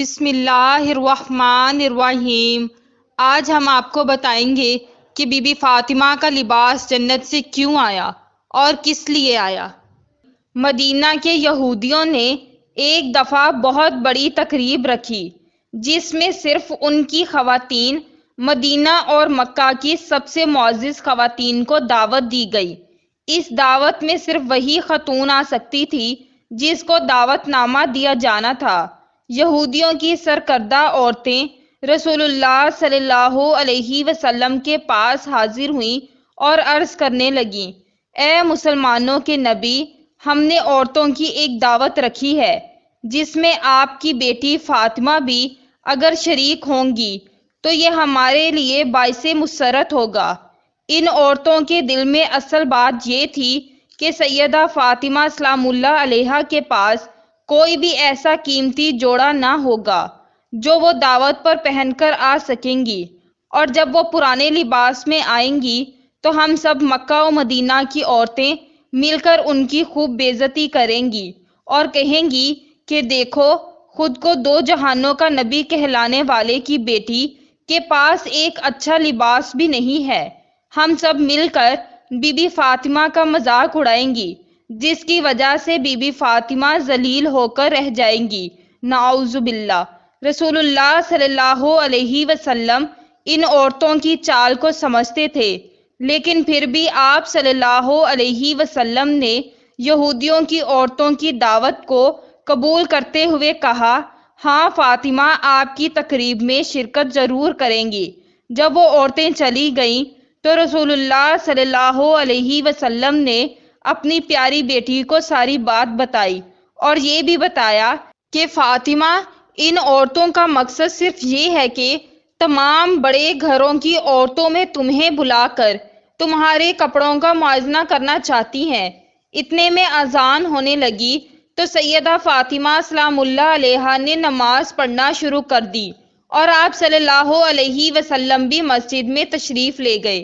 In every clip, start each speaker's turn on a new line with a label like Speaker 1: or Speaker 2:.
Speaker 1: बिसमीम आज हम आपको बताएंगे कि बीबी फातिमा का लिबास जन्नत से क्यों आया और किस लिए आया मदीना के यहूदियों ने एक दफ़ा बहुत बड़ी तकरीब रखी जिसमें सिर्फ उनकी खवतान मदीना और मक्का की सबसे मोजिज़ खवतान को दावत दी गई इस दावत में सिर्फ वही खतून आ सकती थी जिसको दावतनामा दिया जाना था यहूदियों की सरकर्दा औरतें रसूलुल्लाह सल्लल्लाहु अलैहि वसल्लम के पास हाजिर हुईं और अर्ज़ करने लगीं ए मुसलमानों के नबी हमने औरतों की एक दावत रखी है जिसमें आपकी बेटी फातिमा भी अगर शरीक होंगी तो ये हमारे लिए बायस मुसरत होगा इन औरतों के दिल में असल बात यह थी कि सैदा फ़ातिमा सलामुल्ला के पास कोई भी ऐसा कीमती जोड़ा ना होगा जो वो दावत पर पहनकर आ सकेंगी और जब वो पुराने लिबास में आएंगी तो हम सब मक्का और मदीना की औरतें मिलकर उनकी खूब बेजती करेंगी और कहेंगी कि देखो खुद को दो जहानों का नबी कहलाने वाले की बेटी के पास एक अच्छा लिबास भी नहीं है हम सब मिलकर बीबी फातिमा का मजाक उड़ाएंगी जिसकी वजह से बीबी फातिमा जलील होकर रह जाएंगी नाउजुबिल्ला रसूलुल्लाह सल्लल्लाहु अलैहि वसल्लम इन औरतों की चाल को समझते थे लेकिन फिर भी आप सल्लल्लाहु अलैहि वसल्लम ने यहूदियों की औरतों की दावत को कबूल करते हुए कहा हाँ फातिमा आपकी तकरीब में शिरकत ज़रूर करेंगी जब वो औरतें चली गईं तो रसूलुल्लाह सल्लल्लाहु अलैहि वसल्लम ने अपनी प्यारी बेटी को सारी बात बताई और ये भी बताया कि फातिमा इन औरतों का मकसद सिर्फ ये है कि तमाम बड़े घरों की औरतों में तुम्हें बुलाकर तुम्हारे कपड़ों का मुआजना करना चाहती हैं इतने में अजान होने लगी तो सैदा फातिमा सलामुल्ला ने नमाज पढ़ना शुरू कर दी और आप सल्लल्लाहु अलैहि वसल्लम भी मस्जिद में तशरीफ़ ले गए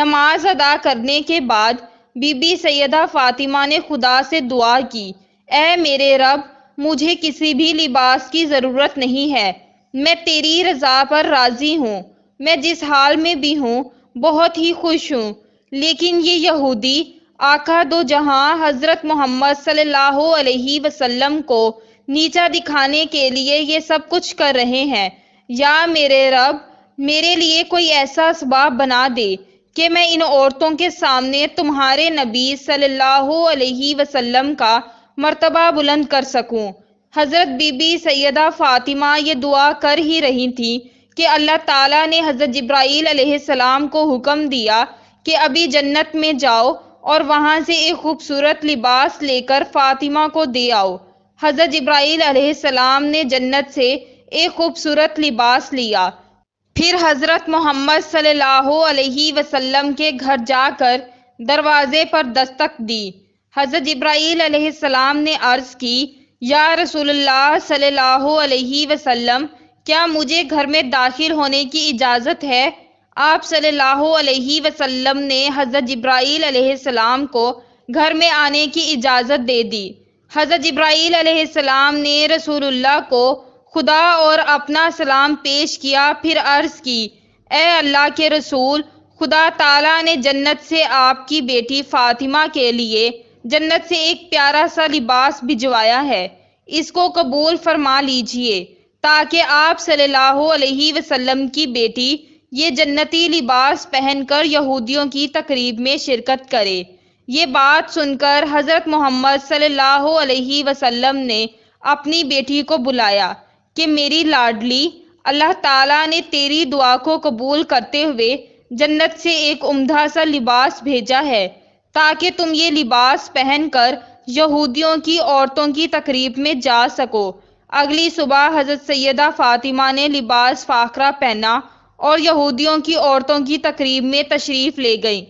Speaker 1: नमाज अदा करने के बाद बीबी सैदा फातिमा ने खुदा से दुआ की ए मेरे रब मुझे किसी भी लिबास की ज़रूरत नहीं है मैं तेरी रज़ा पर राज़ी हूँ मैं जिस हाल में भी हूँ बहुत ही खुश हूँ लेकिन ये यहूदी आका दो जहाँ हज़रत मोहम्मद सल्लल्लाहु अलैहि वसल्लम को नीचा दिखाने के लिए ये सब कुछ कर रहे हैं या मेरे रब मेरे लिए कोई ऐसा सबाब बना दे कि मैं इन औरतों के सामने तुम्हारे नबी सल्लल्लाहु अलैहि वसल्लम का मर्तबा बुलंद कर सकूं। हज़रत बीबी सैदा फ़ातिमा ये दुआ कर ही रही थी कि अल्लाह ताला ने हज़रत जब्राईल अलैहिस्सलाम को हुक्म दिया कि अभी जन्नत में जाओ और वहाँ से एक खूबसूरत लिबास लेकर फ़ातिमा को दे आओ हज़रत जब्राईल आसमाम ने जन्नत से एक खूबसूरत लिबास लिया फिर हज़रत मोहम्मद सल्लल्लाहु अलैहि वसल्लम के घर जाकर दरवाजे पर दस्तक दी हज़रत इब्राहीम सलाम ने अर्ज़ की या रसूलुल्लाह सल्लल्लाहु अलैहि वसल्लम क्या मुझे घर में दाखिल होने की इजाज़त है आप सल्लल्लाहु अलैहि वसल्लम ने हज़रत इब्राहीम सलाम को घर में आने की इजाज़त दे दी हज़रत इब्राहीम सलाम ने रसूलुल्लाह को खुदा और अपना सलाम पेश किया फिर अर्ज़ की ए अल्लाह के रसूल खुदा ताला ने जन्नत से आपकी बेटी फ़ातिमा के लिए जन्नत से एक प्यारा सा लिबास भिजवाया है इसको कबूल फरमा लीजिए ताकि आप सल्लल्लाहु अलैहि वसल्लम की बेटी ये जन्नती लिबास पहनकर यहूदियों की तकरीब में शिरकत करे ये बात सुनकर हज़रत मोहम्मद सल्लल्लाहु अलैहि वसल्लम ने अपनी बेटी को बुलाया कि मेरी लाडली अल्लाह ताला ने तेरी दुआ को कबूल करते हुए जन्नत से एक उम्दा सा लिबास भेजा है ताकि तुम ये लिबास पहनकर यहूदियों की औरतों की तकरीब में जा सको अगली सुबह हज़रत सैदा फ़ातिमा ने लिबास फाखरा पहना और यहूदियों की औरतों की तकरीब में तशरीफ़ ले गई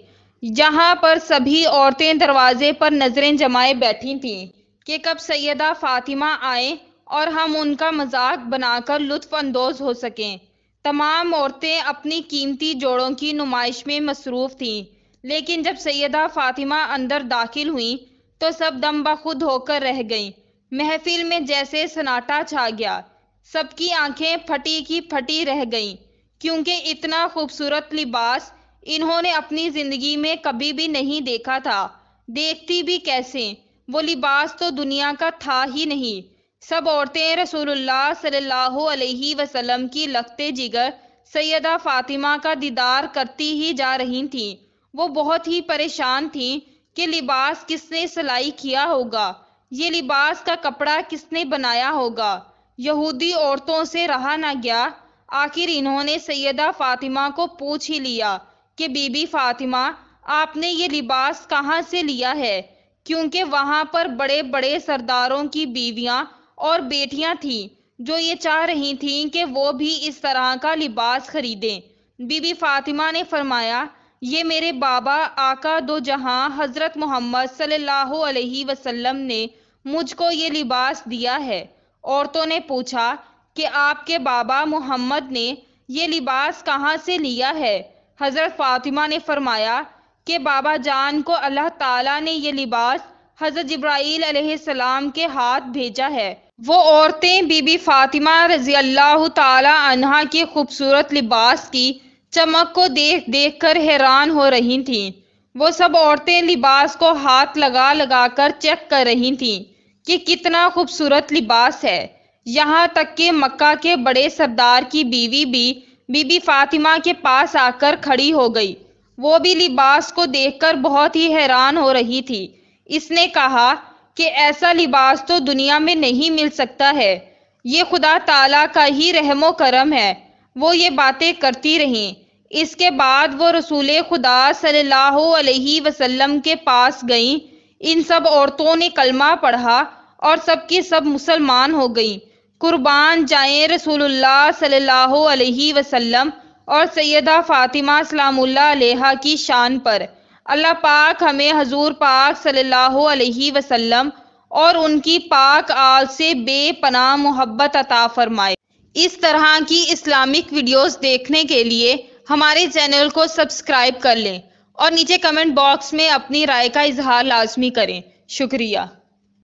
Speaker 1: यहाँ पर सभी औरतें दरवाजे पर नज़रें जमाए बैठी थीं कि कब सैदा फ़ातिमा आए और हम उनका मजाक बनाकर लुत्फानंदोज हो सकें तमाम औरतें अपनी कीमती जोड़ों की नुमाइश में मसरूफ़ थीं लेकिन जब सैदा फातिमा अंदर दाखिल हुई तो सब दम बखुद होकर रह गईं महफिल में जैसे सन्नाटा छा गया सबकी आंखें फटी की फटी रह गईं क्योंकि इतना खूबसूरत लिबास इन्होंने अपनी ज़िंदगी में कभी भी नहीं देखा था देखती भी कैसे वो लिबास तो दुनिया का था ही नहीं सब औरतें रसूलुल्लाह सल्लल्लाहु अलैहि वसल्लम की लगते जिगर सैदा फातिमा का दीदार करती ही जा रही थीं वो बहुत ही परेशान थीं कि लिबास किसने सिलाई किया होगा ये लिबास का कपड़ा किसने बनाया होगा यहूदी औरतों से रहा ना गया आखिर इन्होंने सैदा फातिमा को पूछ ही लिया कि बीबी फातिमा आपने ये लिबास कहाँ से लिया है क्योंकि वहाँ पर बड़े बड़े सरदारों की बीवियाँ और बेटियां थीं जो ये चाह रही थीं कि वो भी इस तरह का लिबास खरीदें बीबी फातिमा ने फरमाया ये मेरे बाबा आका दो जहां हज़रत मोहम्मद सल्लल्लाहु अलैहि वसल्लम ने मुझको ये लिबास दिया है औरतों ने पूछा कि आपके बाबा मोहम्मद ने ये लिबास कहाँ से लिया है हज़रत फातिमा ने फरमाया कि बाबा जान को अल्लाह ताला ने ये लिबास हज़रत जब्राईल सलाम के हाथ भेजा है वो औरतें बीबी फातिमा रजी अल्लाह तहा के खूबसूरत लिबास की चमक को देख देख कर हैरान हो रही थीं वो सब औरतें लिबास को हाथ लगा लगा कर चेक कर रही थीं कि कितना खूबसूरत लिबास है यहाँ तक कि मक्का के बड़े सरदार की बीवी भी बीबी फातिमा के पास आकर खड़ी हो गई वो भी लिबास को देखकर बहुत ही हैरान हो रही थी इसने कहा कि ऐसा लिबास तो दुनिया में नहीं मिल सकता है ये खुदा ताला का ही रहमो करम है वो ये बातें करती रहीं इसके बाद वो रसूल खुदा सल्लल्लाहु अलैहि वसल्लम के पास गईं इन सब औरतों ने कलमा पढ़ा और सबकी सब मुसलमान हो गईं कुर्बान जाएं रसूलुल्लाह सल्लल्लाहु अलैहि वसल्लम और सैदा फ़ातिमा सलामुल्लाह की शान पर अल्लाह पाक हमें हजूर पाक सल्लल्लाहु अलैहि वसल्लम और उनकी पाक आल से बेपनाह मोहब्बत अता फरमाए इस तरह की इस्लामिक वीडियोस देखने के लिए हमारे चैनल को सब्सक्राइब कर लें और नीचे कमेंट बॉक्स में अपनी राय का इजहार लाजमी करें शुक्रिया